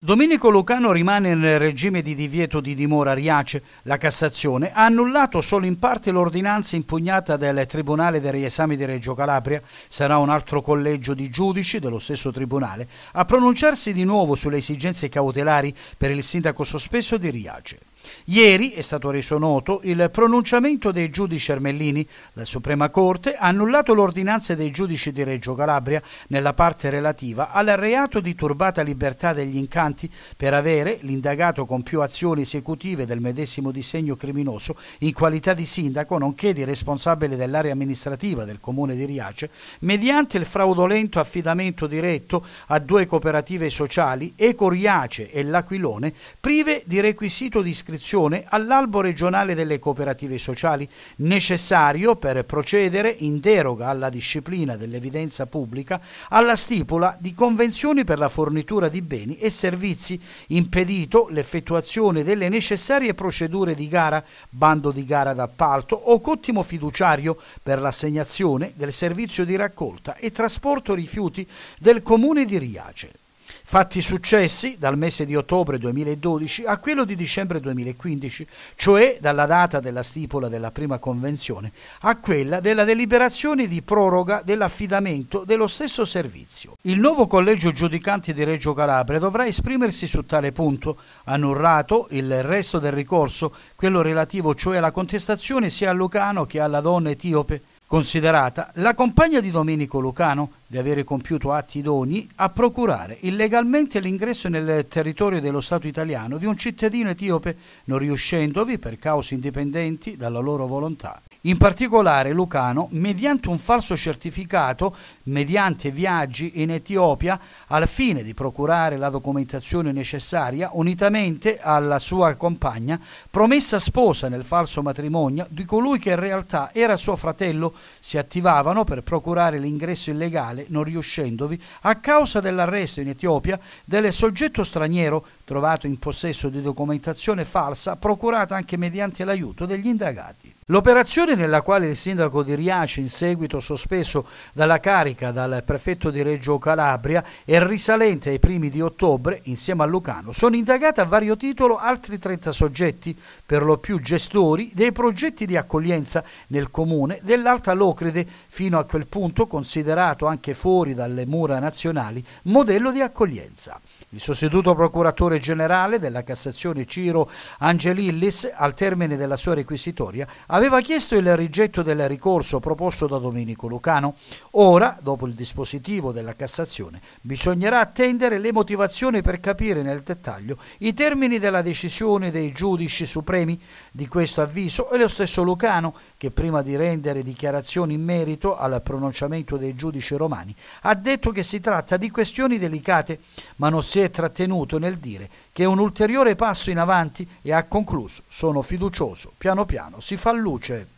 Domenico Lucano rimane nel regime di divieto di dimora Riace. La Cassazione ha annullato solo in parte l'ordinanza impugnata dal Tribunale dei Riesami di Reggio Calabria. Sarà un altro collegio di giudici dello stesso Tribunale a pronunciarsi di nuovo sulle esigenze cautelari per il sindaco sospeso di Riace. Ieri è stato reso noto il pronunciamento dei giudici Ermellini. La Suprema Corte ha annullato l'ordinanza dei giudici di Reggio Calabria nella parte relativa al reato di turbata libertà degli incanti per avere l'indagato con più azioni esecutive del medesimo disegno criminoso in qualità di sindaco nonché di responsabile dell'area amministrativa del comune di Riace mediante il fraudolento affidamento diretto a due cooperative sociali Eco Riace e L'Aquilone prive di requisito di iscrizione iscrizione all'albo regionale delle cooperative sociali, necessario per procedere in deroga alla disciplina dell'evidenza pubblica alla stipula di convenzioni per la fornitura di beni e servizi, impedito l'effettuazione delle necessarie procedure di gara, bando di gara d'appalto o cottimo fiduciario per l'assegnazione del servizio di raccolta e trasporto rifiuti del comune di Riace fatti successi dal mese di ottobre 2012 a quello di dicembre 2015, cioè dalla data della stipula della prima convenzione a quella della deliberazione di proroga dell'affidamento dello stesso servizio. Il nuovo collegio giudicante di Reggio Calabria dovrà esprimersi su tale punto, annullato il resto del ricorso, quello relativo cioè alla contestazione sia a Lucano che alla donna etiope considerata la compagna di Domenico Lucano di avere compiuto atti idoni a procurare illegalmente l'ingresso nel territorio dello Stato italiano di un cittadino etiope, non riuscendovi, per cause indipendenti dalla loro volontà, in particolare Lucano, mediante un falso certificato, mediante viaggi in Etiopia, al fine di procurare la documentazione necessaria, unitamente alla sua compagna, promessa sposa nel falso matrimonio di colui che in realtà era suo fratello, si attivavano per procurare l'ingresso illegale, non riuscendovi, a causa dell'arresto in Etiopia del soggetto straniero trovato in possesso di documentazione falsa procurata anche mediante l'aiuto degli indagati. L'operazione nella quale il sindaco di Riace, in seguito sospeso dalla carica dal prefetto di Reggio Calabria è risalente ai primi di ottobre, insieme a Lucano, sono indagati a vario titolo altri 30 soggetti, per lo più gestori, dei progetti di accoglienza nel comune dell'Alta Locride, fino a quel punto considerato anche fuori dalle mura nazionali modello di accoglienza. Il sostituto procuratore generale della Cassazione Ciro Angelillis, al termine della sua requisitoria, ha aveva chiesto il rigetto del ricorso proposto da Domenico Lucano. Ora, dopo il dispositivo della Cassazione, bisognerà attendere le motivazioni per capire nel dettaglio i termini della decisione dei giudici supremi. Di questo avviso è lo stesso Lucano che prima di rendere dichiarazioni in merito al pronunciamento dei giudici romani ha detto che si tratta di questioni delicate, ma non si è trattenuto nel dire che è un ulteriore passo in avanti e ha concluso sono fiducioso, piano piano si fa lungo luce